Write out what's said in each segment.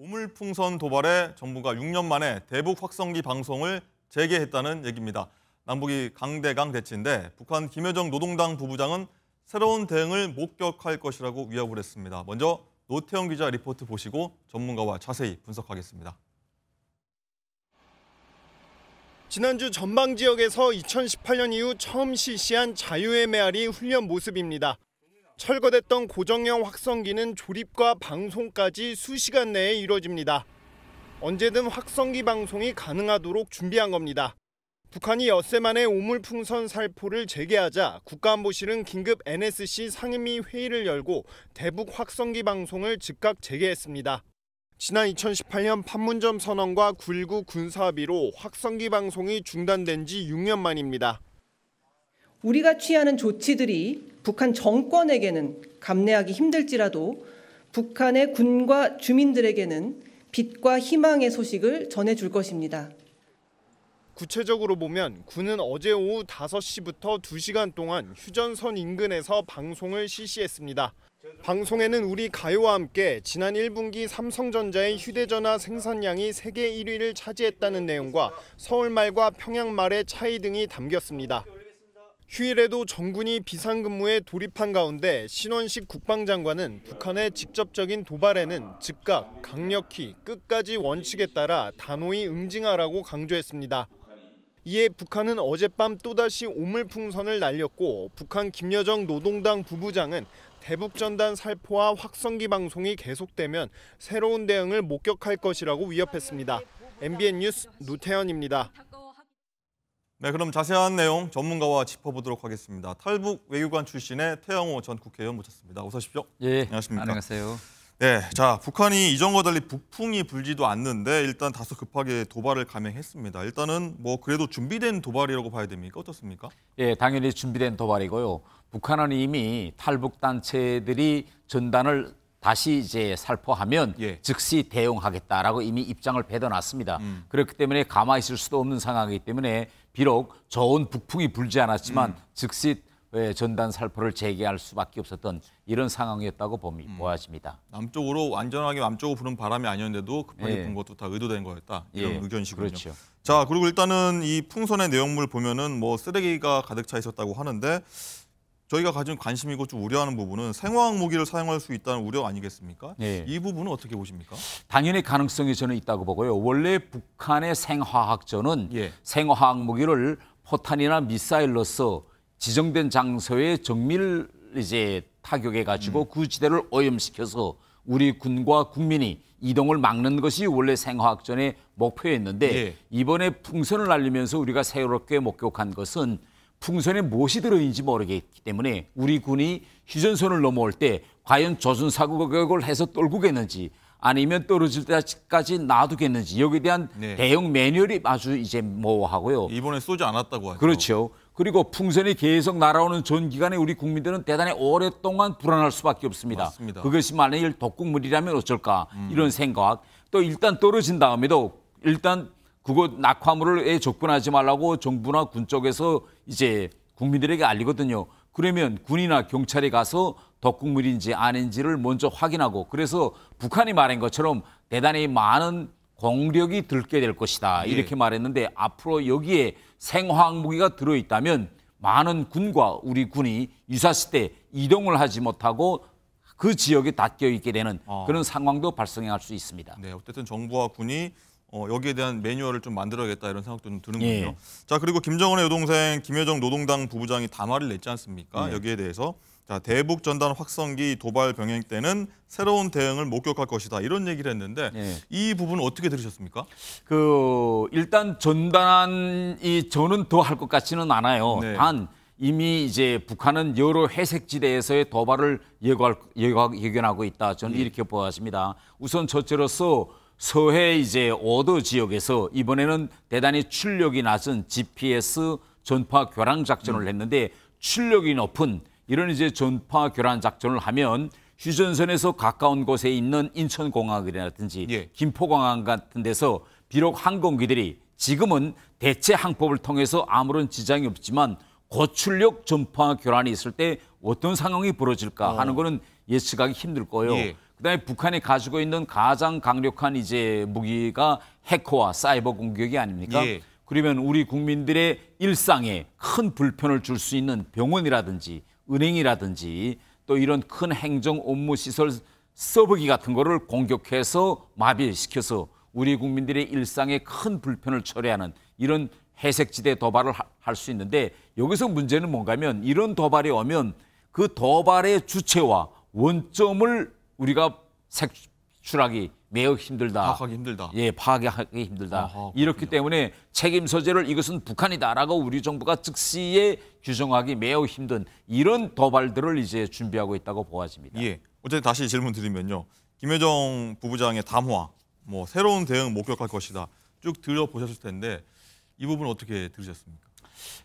오물풍선 도발에 정부가 6년 만에 대북 확성기 방송을 재개했다는 얘기입니다. 남북이 강대강 대치인데 북한 김여정 노동당 부부장은 새로운 대응을 목격할 것이라고 위협을 했습니다. 먼저 노태영 기자 리포트 보시고 전문가와 자세히 분석하겠습니다. 지난주 전방 지역에서 2018년 이후 처음 실시한 자유의 메아리 훈련 모습입니다. 철거됐던 고정형 확성기는 조립과 방송까지 수시간 내에 이뤄집니다. 언제든 확성기 방송이 가능하도록 준비한 겁니다. 북한이 엿새 만에 오물풍선 살포를 재개하자 국가안보실은 긴급 NSC 상임위 회의를 열고 대북 확성기 방송을 즉각 재개했습니다. 지난 2018년 판문점 선언과 9.19 군사합의로 확성기 방송이 중단된 지 6년 만입니다. 우리가 취하는 조치들이 북한 정권에게는 감내하기 힘들지라도 북한의 군과 주민들에게는 빛과 희망의 소식을 전해줄 것입니다. 구체적으로 보면 군은 어제 오후 5시부터 2시간 동안 휴전선 인근에서 방송을 실시했습니다. 방송에는 우리 가요와 함께 지난 1분기 삼성전자의 휴대전화 생산량이 세계 1위를 차지했다는 내용과 서울말과 평양말의 차이 등이 담겼습니다. 휴일에도 정군이 비상근무에 돌입한 가운데 신원식 국방장관은 북한의 직접적인 도발에는 즉각 강력히 끝까지 원칙에 따라 단호히 응징하라고 강조했습니다. 이에 북한은 어젯밤 또다시 오물풍선을 날렸고 북한 김여정 노동당 부부장은 대북전단 살포와 확성기 방송이 계속되면 새로운 대응을 목격할 것이라고 위협했습니다. MBN 뉴스 노태현입니다. 네, 그럼 자세한 내용 전문가와 짚어보도록 하겠습니다. 탈북 외교관 출신의 태영호 전 국회의원 모셨습니다. 어서 오십시오. 예, 안녕하십니까. 안녕하세요. 네, 자 북한이 이전과 달리 북풍이 불지도 않는데 일단 다소 급하게 도발을 감행했습니다. 일단은 뭐 그래도 준비된 도발이라고 봐야 됩니까? 어떻습니까? 예, 당연히 준비된 도발이고요. 북한은 이미 탈북 단체들이 전단을 다시 이제 살포하면 예. 즉시 대응하겠다라고 이미 입장을 배어놨습니다 음. 그렇기 때문에 가만히 있을 수도 없는 상황이기 때문에 비록 저온 북풍이 불지 않았지만 음. 즉시 예, 전단 살포를 재개할 수밖에 없었던 이런 상황이었다고 봄이 음. 보아집니다. 남쪽으로 완전하게 남쪽으로 부는 바람이 아니었는데도 급하게 그 예. 분 것도 다 의도된 거였다 이런 예. 의견이시군요. 그렇죠. 자 그리고 일단은 이 풍선의 내용물 보면은 뭐 쓰레기가 가득 차 있었다고 하는데 저희가 가진 관심이고 좀 우려하는 부분은 생화학 무기를 사용할 수 있다는 우려 아니겠습니까? 네. 이 부분은 어떻게 보십니까? 당연히 가능성이 저는 있다고 보고요. 원래 북한의 생화학전은 예. 생화학 무기를 포탄이나 미사일로서 지정된 장소에 정밀 이제 타격해 가지고 음. 그 지대를 오염시켜서 우리 군과 국민이 이동을 막는 것이 원래 생화학전의 목표였는데 예. 이번에 풍선을 날리면서 우리가 새롭게 목격한 것은 풍선에 무엇이 들어있는지 모르겠기 때문에 우리 군이 휴전선을 넘어올 때 과연 조준 사격을 해서 떨구겠는지 아니면 떨어질 때까지 놔두겠는지 여기에 대한 네. 대응 매뉴얼이 아주 이제 모호하고요. 이번에 쏘지 않았다고 하죠. 그렇죠. 그리고 풍선이 계속 날아오는 전 기간에 우리 국민들은 대단히 오랫동안 불안할 수밖에 없습니다. 맞습니다. 그것이 만약에 독극물이라면 어쩔까 음. 이런 생각. 또 일단 떨어진 다음에도 일단 그거 낙화물에 접근하지 말라고 정부나 군 쪽에서 이제 국민들에게 알리거든요. 그러면 군이나 경찰에 가서 독극물인지 아닌지를 먼저 확인하고 그래서 북한이 말한 것처럼 대단히 많은 공력이 들게 될 것이다. 예. 이렇게 말했는데 앞으로 여기에 생화학 무기가 들어있다면 많은 군과 우리 군이 유사시 때 이동을 하지 못하고 그 지역에 닫혀 있게 되는 아. 그런 상황도 발생할 수 있습니다. 네, 어쨌든 정부와 군이 어, 여기에 대한 매뉴얼을 좀 만들어야겠다 이런 생각도 좀 드는군요. 예. 자 그리고 김정은의 여동생 김여정 노동당 부부장이 담화를 냈지 않습니까? 예. 여기에 대해서 자 대북 전단 확성기 도발 병행 때는 새로운 대응을 목격할 것이다 이런 얘기를 했는데 예. 이 부분 어떻게 들으셨습니까? 그 일단 전단이 저는 더 할 것 같지는 않아요. 네. 단 이미 이제 북한은 여러 회색 지대에서의 도발을 예고할, 예고 예견하고 있다. 저는 예. 이렇게 보았습니다. 우선 첫째로서 서해 이제 오도 지역에서 이번에는 대단히 출력이 낮은 GPS 전파 교량 작전을 음. 했는데 출력이 높은 이런 이제 전파 교량 작전을 하면 휴전선에서 가까운 곳에 있는 인천공항이라든지 예. 김포공항 같은 데서 비록 항공기들이 지금은 대체 항법을 통해서 아무런 지장이 없지만 고출력 전파 교란이 있을 때 어떤 상황이 벌어질까 하는 어. 거는 예측하기 힘들 거예요. 예. 그다음에 북한이 가지고 있는 가장 강력한 이제 무기가 해커와 사이버 공격이 아닙니까? 예. 그러면 우리 국민들의 일상에 큰 불편을 줄 수 있는 병원이라든지 은행이라든지 또 이런 큰 행정 업무 시설 서버기 같은 거를 공격해서 마비시켜서 우리 국민들의 일상에 큰 불편을 초래하는 이런 회색지대 도발을 할 수 있는데 여기서 문제는 뭔가면 이런 도발이 오면 그 도발의 주체와 원점을 우리가 색출하기 매우 힘들다. 파악하기 힘들다. 예, 파악하기 힘들다. 아하, 이렇기 때문에 책임 소재를 이것은 북한이다라고 우리 정부가 즉시에 규정하기 매우 힘든 이런 도발들을 이제 준비하고 있다고 보아집니다. 예. 어쨌든 다시 질문 드리면요. 김여정 부부장의 담화, 뭐 새로운 대응 목격할 것이다. 쭉 들어보셨을 텐데 이 부분 어떻게 들으셨습니까?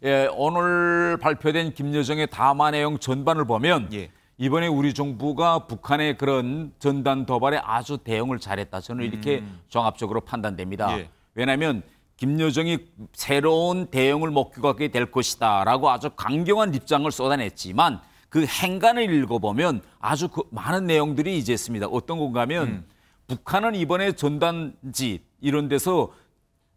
예, 오늘 발표된 김여정의 담화 내용 전반을 보면 예. 이번에 우리 정부가 북한의 그런 전단 도발에 아주 대응을 잘했다. 저는 이렇게 음. 종합적으로 판단됩니다. 예. 왜냐하면 김여정이 새로운 대응을 목격하게 될 것이다 라고 아주 강경한 입장을 쏟아냈지만 그 행간을 읽어보면 아주 그 많은 내용들이 이제 있습니다. 어떤 건가 하면 음. 북한은 이번에 전단지 이런 데서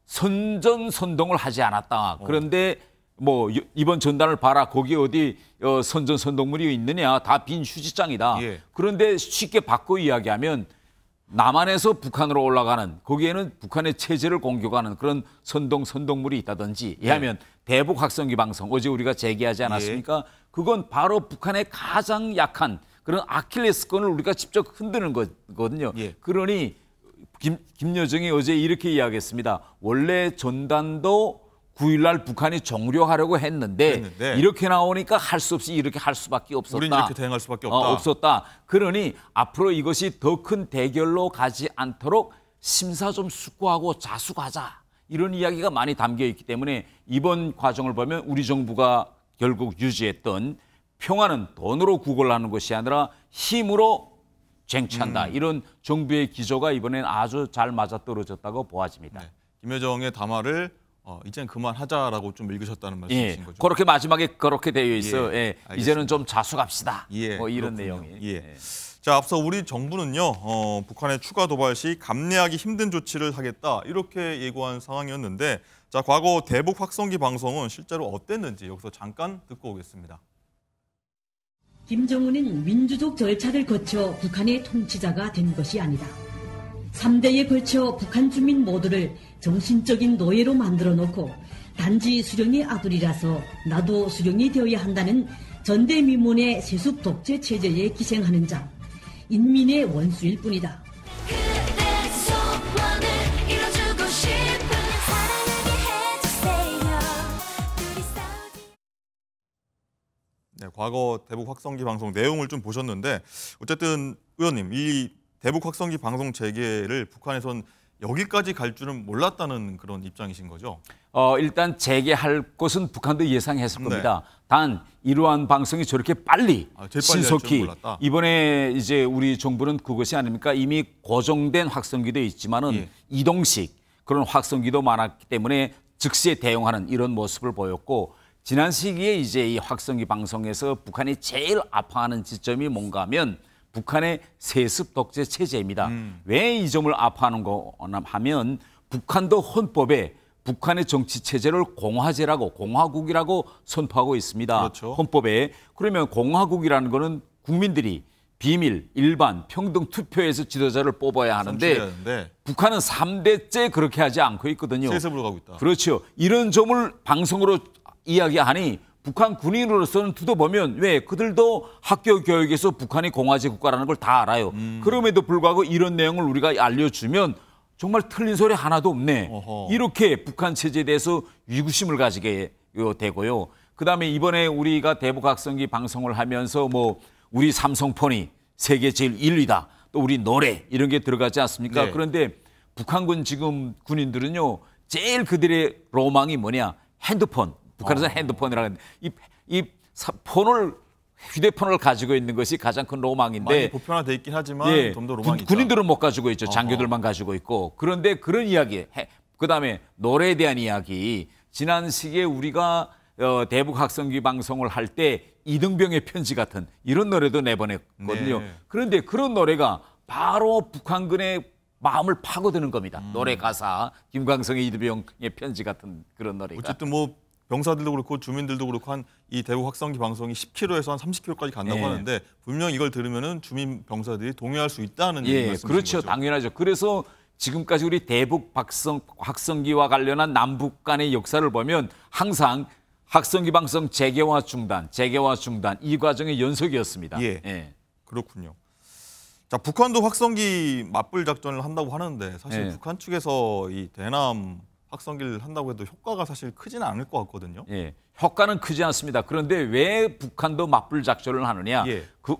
선전선동을 하지 않았다. 어. 그런데 어. 뭐 이번 전단을 봐라 거기 어디 어, 선전 선동물이 있느냐 다 빈 휴지장이다. 예. 그런데 쉽게 바꿔 이야기하면 남한에서 북한으로 올라가는 거기에는 북한의 체제를 공격하는 그런 선동 선동물이 있다든지 예. 예하면 대북 확성기 방송 어제 우리가 제기하지 않았습니까? 예. 그건 바로 북한의 가장 약한 그런 아킬레스건을 우리가 직접 흔드는 거거든요. 예. 그러니 김, 김여정이 어제 이렇게 이야기했습니다. 원래 전단도 9일날 북한이 정류하려고 했는데, 했는데. 이렇게 나오니까 할 수 없이 이렇게 할 수밖에 없었다. 우린 이렇게 대응할 수밖에 없다. 어, 없었다. 그러니 앞으로 이것이 더 큰 대결로 가지 않도록 심사 좀 숙고하고 자숙하자. 이런 이야기가 많이 담겨 있기 때문에 이번 과정을 보면 우리 정부가 결국 유지했던 평화는 돈으로 구걸하는 것이 아니라 힘으로 쟁취한다. 음. 이런 정부의 기조가 이번엔 아주 잘 맞아떨어졌다고 보아집니다. 네. 김여정의 담화를 어, 이젠 그만하자라고 좀 읽으셨다는 예, 말씀이신 예, 거죠? 그렇게 마지막에 그렇게 되어 있어요. 예, 예, 이제는 좀 자수갑시다. 예, 뭐 이런 내용이. 예. 예. 자, 앞서 우리 정부는요, 어, 북한의 추가 도발 시 감내하기 힘든 조치를 하겠다 이렇게 예고한 상황이었는데, 자, 과거 대북 확성기 방송은 실제로 어땠는지 여기서 잠깐 듣고 오겠습니다. 김정은은 민주적 절차를 거쳐 북한의 통치자가 된 것이 아니다. 3대에 걸쳐 북한 주민 모두를 정신적인 노예로 만들어 놓고 단지 수령이 아들이라서 나도 수령이 되어야 한다는 전대미문의 세속 독재 체제에 기생하는 자, 인민의 원수일 뿐이다. 네, 과거 대북 확성기 방송 내용을 좀 보셨는데 어쨌든 의원님 이 대북 확성기 방송 재개를 북한에선 여기까지 갈 줄은 몰랐다는 그런 입장이신 거죠? 어, 일단 재개할 것은 북한도 예상했을 네. 겁니다. 단 이러한 방송이 저렇게 빨리 아, 신속히 이번에 이제 우리 정부는 그것이 아닙니까? 이미 고정된 확성기도 있지만은 예. 이동식 그런 확성기도 많았기 때문에 즉시 대응하는 이런 모습을 보였고 지난 시기에 이제 이 확성기 방송에서 북한이 제일 아파하는 지점이 뭔가 하면 북한의 세습 독재 체제입니다. 음. 왜이 점을 아파하는 거냐 하면 북한도 헌법에 북한의 정치 체제를 공화제라고 공화국이라고 선포하고 있습니다. 그렇죠. 헌법에 그러면 공화국이라는 거는 국민들이 비밀, 일반, 평등 투표에서 지도자를 뽑아야 하는데 북한은 삼대째 그렇게 하지 않고 있거든요. 세습으로 가고 있다. 그렇죠. 이런 점을 방송으로 이야기하니 북한 군인으로서는 투도보면 왜 그들도 학교 교육에서 북한이 공화제 국가라는 걸 다 알아요. 음. 그럼에도 불구하고 이런 내용을 우리가 알려주면 정말 틀린 소리 하나도 없네. 어허. 이렇게 북한 체제에 대해서 위구심을 가지게 되고요. 그다음에 이번에 우리가 대북학성기 방송을 하면서 뭐 우리 삼성폰이 세계 제일 1위다. 또 우리 노래 이런 게 들어가지 않습니까? 네. 그런데 북한군 지금 군인들은요. 제일 그들의 로망이 뭐냐? 핸드폰. 북한에서는 어. 핸드폰이라는 이, 이 사, 폰을 휴대폰을 가지고 있는 것이 가장 큰 로망인데 보편화돼 있긴 하지만 예, 좀더 로망이 군, 인들은못 가지고 있죠. 장교들만 어허. 가지고 있고 그런데 그런 이야기 그다음에 노래에 대한 이야기 지난 시기에 우리가 어, 대북 학성기 방송을 할 때 이등병의 편지 같은 이런 노래도 내보냈거든요. 네. 그런데 그런 노래가 바로 북한군의 마음을 파고드는 겁니다. 음. 노래 가사 김광성의 이등병의 편지 같은 그런 노래가 어쨌든 뭐 병사들도 그렇고 주민들도 그렇고 한 이 대구 확성기 방송이 10km에서 한 30km까지 간다고 예. 하는데 분명 이걸 들으면은 주민 병사들이 동의할수 있다는 예, 말씀이죠. 그렇죠, 거죠. 당연하죠. 그래서 지금까지 우리 대북 박성 확성기와 관련한 남북 간의 역사를 보면 항상 확성기 방송 재개와 중단, 재개와 중단 이 과정의 연속이었습니다. 예. 예. 그렇군요. 자, 북한도 확성기 맞불 작전을 한다고 하는데 사실 예. 북한 측에서 이 대남 확성기를 한다고 해도 효과가 사실 크지는 않을 것 같거든요. 예, 효과는 크지 않습니다. 그런데 왜 북한도 맞불 작전을 하느냐? 예. 그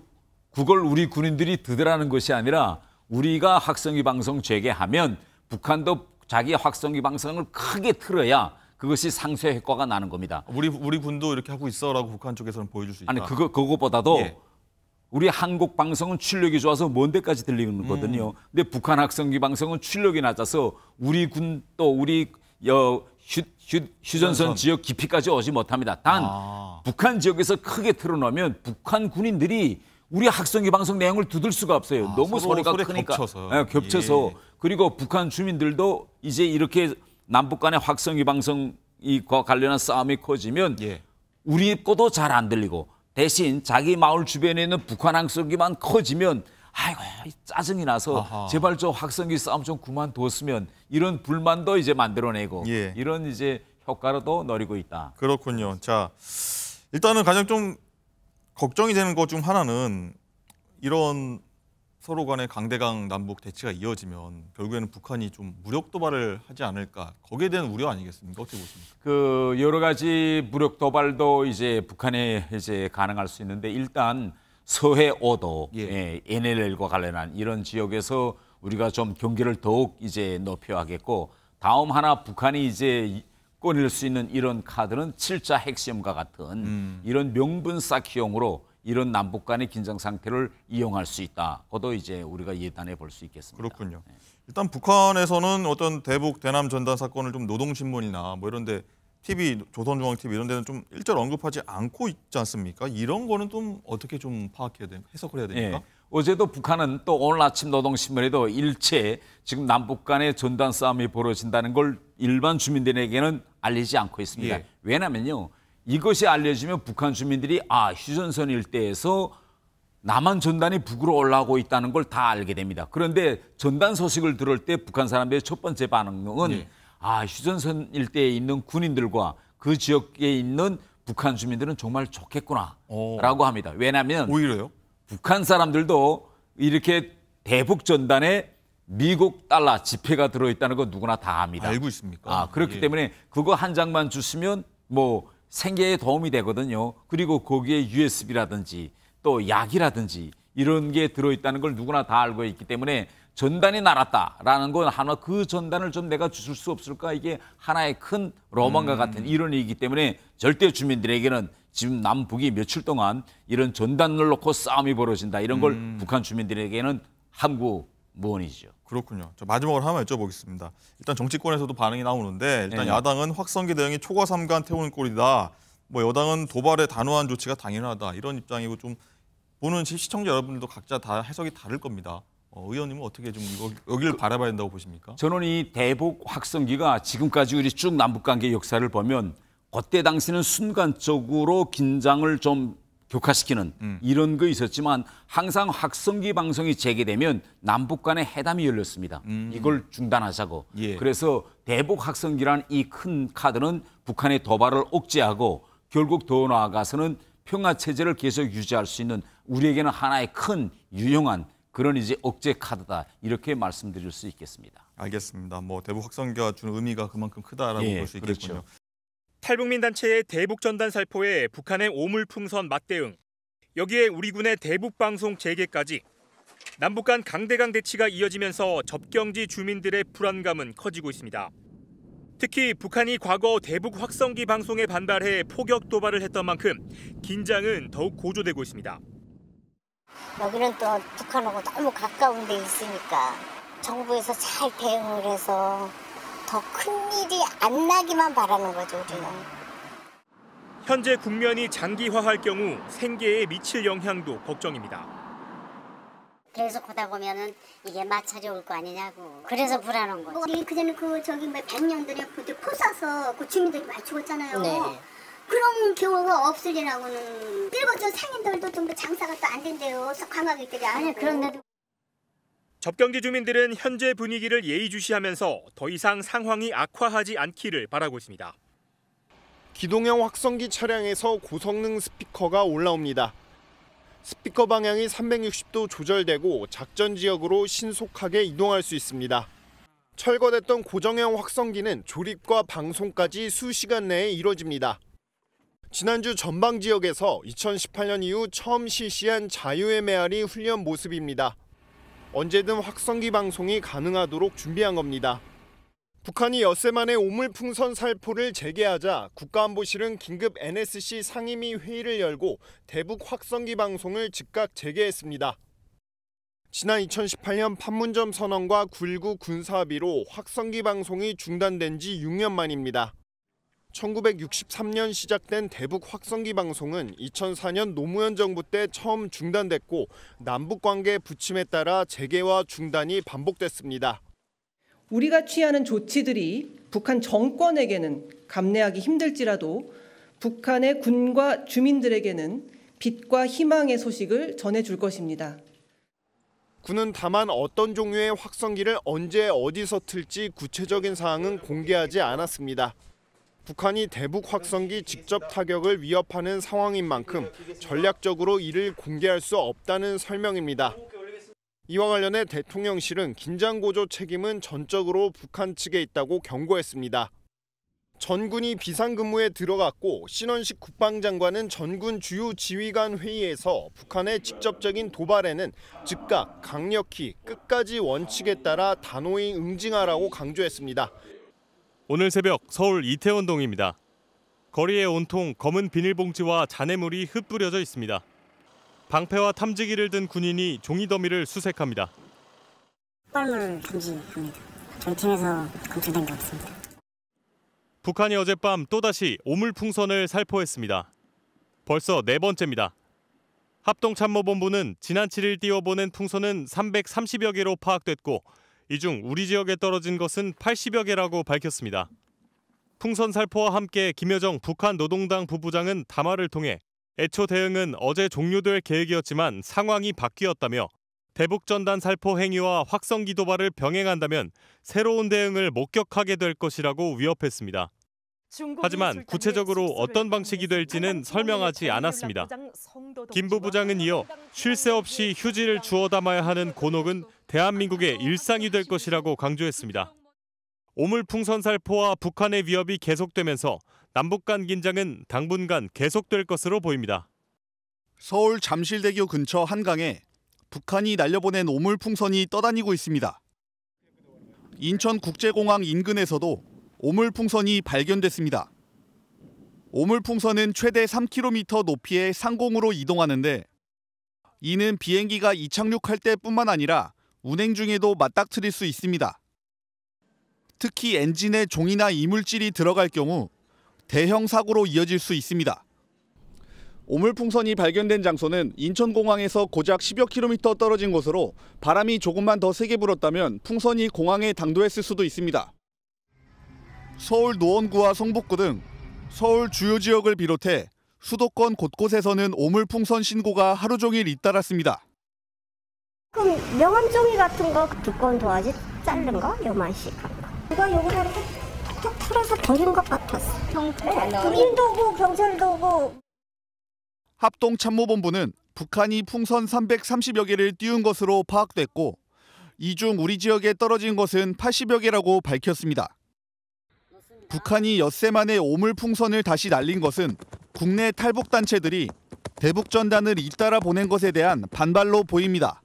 그걸 우리 군인들이 드더라는 것이 아니라 우리가 확성기 방송 재개하면 북한도 자기 확성기 방송을 크게 틀어야 그것이 상쇄 효과가 나는 겁니다. 우리 우리 군도 이렇게 하고 있어라고 북한 쪽에서는 보여줄 수 있다. 아니 그거 그것보다도 예. 우리 한국 방송은 출력이 좋아서 먼 데까지 들리거든요 음. 근데 북한 학성기 방송은 출력이 낮아서 우리 군 또 우리 여, 휴, 전선 지역 깊이까지 오지 못합니다. 단 아. 북한 지역에서 크게 틀어놓으면 북한 군인들이 우리 학생기 방송 내용을 두들 수가 없어요. 아, 너무 서로, 소리가 크니까 겹쳐서, 네, 겹쳐서. 예. 그리고 북한 주민들도 이제 이렇게 남북 간의 학성기 방송과 관련한 싸움이 커지면 예. 우리 거도 잘 안 들리고 대신 자기 마을 주변에 있는 북한 항성기만 커지면 아이고 짜증이 나서 아하. 제발 저확성기 싸움 좀 그만뒀으면 이런 불만도 이제 만들어내고 예. 이런 이제 효과로도 노리고 있다. 그렇군요. 자 일단은 가장 좀 걱정이 되는 것 중 하나는 이런 서로 간의 강대강 남북 대치가 이어지면 결국에는 북한이 좀 무력 도발을 하지 않을까 거기에 대한 우려 아니겠습니까? 어떻게 보십니까? 그 여러 가지 무력 도발도 이제 북한에 이제 가능할 수 있는데 일단 서해 오도 예. 예, NLL과 관련한 이런 지역에서 우리가 좀 경계를 더욱 이제 높여야겠고 다음 하나 북한이 이제 꺼낼 수 있는 이런 카드는 7자 핵심과 같은 음. 이런 명분 쌓기용으로 이런 남북 간의 긴장 상태를 이용할 수 있다. 그것도 이제 우리가 예단해 볼 수 있겠습니다. 그렇군요. 네. 일단 북한에서는 어떤 대북 대남 전단 사건을 좀 노동신문이나 뭐 이런 데 TV, 조선중앙TV 이런 데는 좀 일절 언급하지 않고 있지 않습니까? 이런 거는 좀 어떻게 좀 파악해야 됩니까? 해석을 해야 됩니까? 네. 어제도 북한은 또 오늘 아침 노동신문에도 일체 지금 남북 간의 전단 싸움이 벌어진다는 걸 일반 주민들에게는 알리지 않고 있습니다. 예. 왜냐면요. 이것이 알려지면 북한 주민들이 아, 휴전선 일대에서 남한 전단이 북으로 올라오고 있다는 걸 다 알게 됩니다. 그런데 전단 소식을 들을 때 북한 사람들의 첫 번째 반응은 예. 아 휴전선 일대에 있는 군인들과 그 지역에 있는 북한 주민들은 정말 좋겠구나라고 어. 합니다. 왜냐하면 오히려요? 북한 사람들도 이렇게 대북 전단에 미국 달러 지폐가 들어있다는 거 누구나 다 압니다. 알고 있습니까? 아 그렇기 예. 때문에 그거 한 장만 주시면 뭐 생계에 도움이 되거든요. 그리고 거기에 USB라든지 또 약이라든지 이런 게 들어있다는 걸 누구나 다 알고 있기 때문에 전단이 날았다라는 건 하나 그 전단을 좀 내가 주실 수 없을까 이게 하나의 큰 로망과 음. 같은 이론이기 때문에 절대 주민들에게는 지금 남북이 며칠 동안 이런 전단을 놓고 싸움이 벌어진다 이런 걸 음. 북한 주민들에게는 함구 무언이죠. 그렇군요. 저 마지막으로 하나 여쭤보겠습니다. 일단 정치권에서도 반응이 나오는데 일단 네. 야당은 확성기 대응이 초과 삼간 태우는 꼴이다. 뭐 여당은 도발에 단호한 조치가 당연하다 이런 입장이고 좀 보는 시청자 여러분들도 각자 다 해석이 다를 겁니다. 어, 의원님은 어떻게 좀 이거, 여기를 그, 바라봐야 한다고 보십니까? 저는 이 대북 확성기가 지금까지 우리 쭉 남북 관계 역사를 보면 그때 당시는 순간적으로 긴장을 좀 격화시키는 음. 이런 거 있었지만 항상 확성기 방송이 재개되면 남북 간의 회담이 열렸습니다. 음. 이걸 중단하자고. 예. 그래서 대북 확성기라이큰 카드는 북한의 도발을 억제하고 결국 더 나아가서는 평화 체제를 계속 유지할 수 있는 우리에게는 하나의 큰 유용한 그런 이제 억제 카드다 이렇게 말씀드릴 수 있겠습니다. 알겠습니다. 뭐 대북 확성기가 주는 의미가 그만큼 크다라고 예, 볼수 있겠군요. 그렇죠. 탈북민 단체의 대북 전단 살포에 북한의 오물풍선 맞대응, 여기에 우리 군의 대북 방송 재개까지 남북 간 강대강 대치가 이어지면서 접경지 주민들의 불안감은 커지고 있습니다. 특히 북한이 과거 대북 확성기 방송에 반발해 포격 도발을 했던 만큼 긴장은 더욱 고조되고 있습니다. 여기는 또 북한하고 너무 가까운 데 있으니까 정부에서 잘 대응을 해서 더 큰일이 안 나기만 바라는 거죠, 우리는. 현재 국면이 장기화할 경우 생계에 미칠 영향도 걱정입니다. 그래서 다 보면은 이게 마찰이 올거 아니냐고. 그래서 불안한 거지. 어, 그전에 그 저기 뭐1년 전에 그때 포사서 그 주민들이 많이 죽었잖아요. 네. 그런 경우가 없으리라고는 일본전 상인들도 좀 더 장사가 또 안 된대요. 관광객들이 아니 그런데도 접경지 주민들은 현재 분위기를 예의주시하면서 더 이상 상황이 악화하지 않기를 바라고 있습니다. 기동형 확성기 차량에서 고성능 스피커가 올라옵니다. 스피커 방향이 360도 조절되고 작전 지역으로 신속하게 이동할 수 있습니다. 철거됐던 고정형 확성기는 조립과 방송까지 수시간 내에 이뤄집니다. 지난주 전방 지역에서 2018년 이후 처음 실시한 자유의 메아리 훈련 모습입니다. 언제든 확성기 방송이 가능하도록 준비한 겁니다. 북한이 엿새 만에 오물풍선 살포를 재개하자 국가안보실은 긴급 NSC 상임위 회의를 열고 대북 확성기 방송을 즉각 재개했습니다. 지난 2018년 판문점 선언과 9.19 군사합의로 확성기 방송이 중단된 지 6년 만입니다. 1963년 시작된 대북 확성기 방송은 2004년 노무현 정부 때 처음 중단됐고 남북 관계 부침에 따라 재개와 중단이 반복됐습니다. 우리가 취하는 조치들이 북한 정권에게는 감내하기 힘들지라도 북한의 군과 주민들에게는 빛과 희망의 소식을 전해줄 것입니다. 군은 다만 어떤 종류의 확성기를 언제 어디서 틀지 구체적인 사항은 공개하지 않았습니다. 북한이 대북 확성기 직접 타격을 위협하는 상황인 만큼 전략적으로 이를 공개할 수 없다는 설명입니다. 이와 관련해 대통령실은 긴장 고조 책임은 전적으로 북한 측에 있다고 경고했습니다. 전군이 비상근무에 들어갔고 신원식 국방장관은 전군 주요 지휘관 회의에서 북한의 직접적인 도발에는 즉각 강력히 끝까지 원칙에 따라 단호히 응징하라고 강조했습니다. 오늘 새벽 서울 이태원동입니다. 거리에 온통 검은 비닐봉지와 잔해물이 흩뿌려져 있습니다. 방패와 탐지기를 든 군인이 종이 더미를 수색합니다. 흑발물을 감지합니다. 저희 팀에서 검출된 게 없습니다. 북한이 어젯밤 또다시 오물풍선을 살포했습니다. 벌써 네 번째입니다. 합동참모본부는 지난 7일 띄워보낸 풍선은 330여 개로 파악됐고 이중 우리 지역에 떨어진 것은 80여 개라고 밝혔습니다. 풍선 살포와 함께 김여정 북한 노동당 부부장은 담화를 통해 애초 대응은 어제 종료될 계획이었지만 상황이 바뀌었다며 대북 전단 살포 행위와 확성기 도발을 병행한다면 새로운 대응을 목격하게 될 것이라고 위협했습니다. 하지만 구체적으로 어떤 방식이 될지는 설명하지 않았습니다. 김 부부장은 이어 쉴 새 없이 휴지를 주워 담아야 하는 곤혹은 대한민국의 일상이 될 것이라고 강조했습니다. 오물풍선 살포와 북한의 위협이 계속되면서 남북 간 긴장은 당분간 계속될 것으로 보입니다. 서울 잠실대교 근처 한강에 북한이 날려보낸 오물풍선이 떠다니고 있습니다. 인천국제공항 인근에서도 오물풍선이 발견됐습니다. 오물풍선은 최대 3km 높이의 상공으로 이동하는데 이는 비행기가 이착륙할 때뿐만 아니라 운행 중에도 맞닥뜨릴 수 있습니다. 특히 엔진에 종이나 이물질이 들어갈 경우 대형 사고로 이어질 수 있습니다. 오물풍선이 발견된 장소는 인천공항에서 고작 10여 킬로미터 떨어진 곳으로 바람이 조금만 더 세게 불었다면 풍선이 공항에 당도했을 수도 있습니다. 서울 노원구와 성북구 등 서울 주요 지역을 비롯해 수도권 곳곳에서는 오물풍선 신고가 하루 종일 잇따랐습니다. 그럼 명함종이 같은 거 두꺼운 도화지 자른 거 요만씩 한 거. 누가 욕툭 풀어서 버린 것 같았어. 경찰 도 오고 경찰도 오고. 합동참모본부는 북한이 풍선 330여 개를 띄운 것으로 파악됐고 이 중 우리 지역에 떨어진 것은 80여 개라고 밝혔습니다. 북한이 엿새 만에 오물 풍선을 다시 날린 것은 국내 탈북 단체들이 대북 전단을 잇따라 보낸 것에 대한 반발로 보입니다.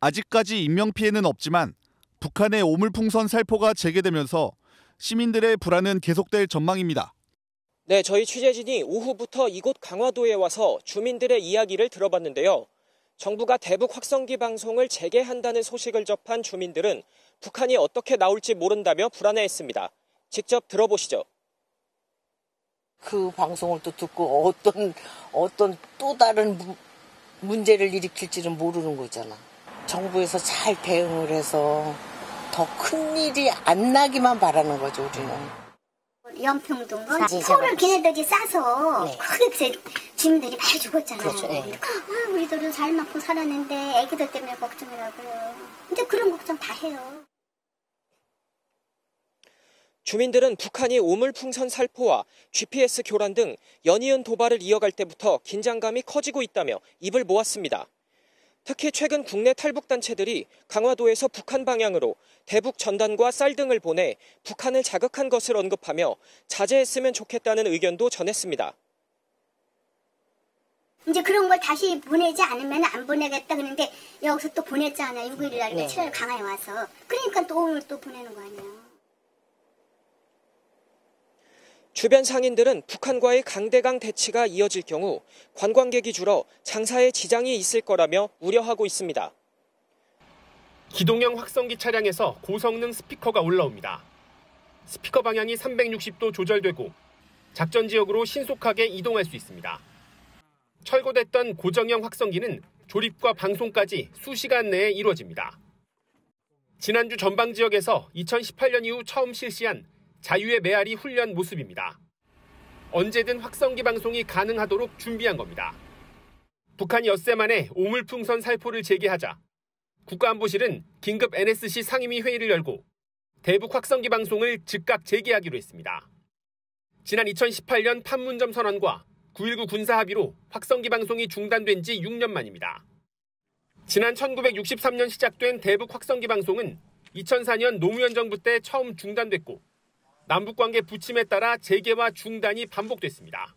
아직까지 인명피해는 없지만 북한의 오물풍선 살포가 재개되면서 시민들의 불안은 계속될 전망입니다. 네, 저희 취재진이 오후부터 이곳 강화도에 와서 주민들의 이야기를 들어봤는데요. 정부가 대북 확성기 방송을 재개한다는 소식을 접한 주민들은 북한이 어떻게 나올지 모른다며 불안해했습니다. 직접 들어보시죠. 그 방송을 또 듣고 어떤 어떤 또 다른 문제를 일으킬지는 모르는 거잖아. 정부에서 잘 대응을 해서 더 큰 일이 안 나기만 바라는 거죠 우리는. 연평동은 서울을 걔네들이 싸서 네. 크게 주민들이 많이 죽었잖아요. 그렇죠, 네. 아, 우리들은 잘 먹고 살았는데 애기들 때문에 걱정이라고요. 근데 그런 걱정 다 해요. 주민들은 북한이 오물풍선 살포와 GPS 교란 등 연이은 도발을 이어갈 때부터 긴장감이 커지고 있다며 입을 모았습니다. 특히 최근 국내 탈북단체들이 강화도에서 북한 방향으로 대북 전단과 쌀 등을 보내 북한을 자극한 것을 언급하며 자제했으면 좋겠다는 의견도 전했습니다. 이제 그런 걸 다시 보내지 않으면 안 보내겠다 그러는데 여기서 또 보냈잖아요. 6일날 네. 7일 강화에 와서. 그러니까 또 오늘 또 보내는 거 아니에요. 주변 상인들은 북한과의 강대강 대치가 이어질 경우 관광객이 줄어 장사에 지장이 있을 거라며 우려하고 있습니다. 기동형 확성기 차량에서 고성능 스피커가 올라옵니다. 스피커 방향이 360도 조절되고 작전 지역으로 신속하게 이동할 수 있습니다. 철거됐던 고정형 확성기는 조립과 방송까지 수시간 내에 이루어집니다. 지난주 전방 지역에서 2018년 이후 처음 실시한 자유의 메아리 훈련 모습입니다. 언제든 확성기 방송이 가능하도록 준비한 겁니다. 북한이 엿새 만에 오물풍선 살포를 재개하자 국가안보실은 긴급 NSC 상임위 회의를 열고 대북 확성기 방송을 즉각 재개하기로 했습니다. 지난 2018년 판문점 선언과 9.19 군사 합의로 확성기 방송이 중단된 지 6년 만입니다. 지난 1963년 시작된 대북 확성기 방송은 2004년 노무현 정부 때 처음 중단됐고 남북관계 부침에 따라 재개와 중단이 반복됐습니다.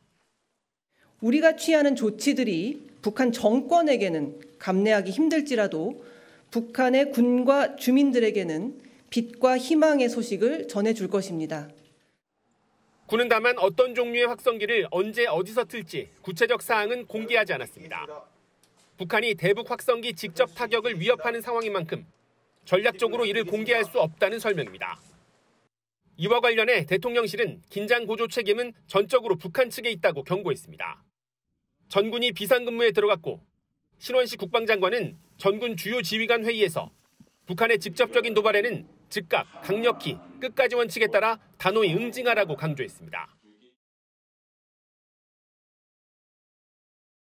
우리가 취하는 조치들이 북한 정권에게는 감내하기 힘들지라도 북한의 군과 주민들에게는 빛과 희망의 소식을 전해줄 것입니다. 군은 다만 어떤 종류의 확성기를 언제 어디서 틀지 구체적 사항은 공개하지 않았습니다. 북한이 대북 확성기 직접 타격을 위협하는 상황인 만큼 전략적으로 이를 공개할 수 없다는 설명입니다. 이와 관련해 대통령실은 긴장 고조 책임은 전적으로 북한 측에 있다고 경고했습니다. 전군이 비상근무에 들어갔고 신원식 국방장관은 전군 주요 지휘관 회의에서 북한의 직접적인 도발에는 즉각 강력히 끝까지 원칙에 따라 단호히 응징하라고 강조했습니다.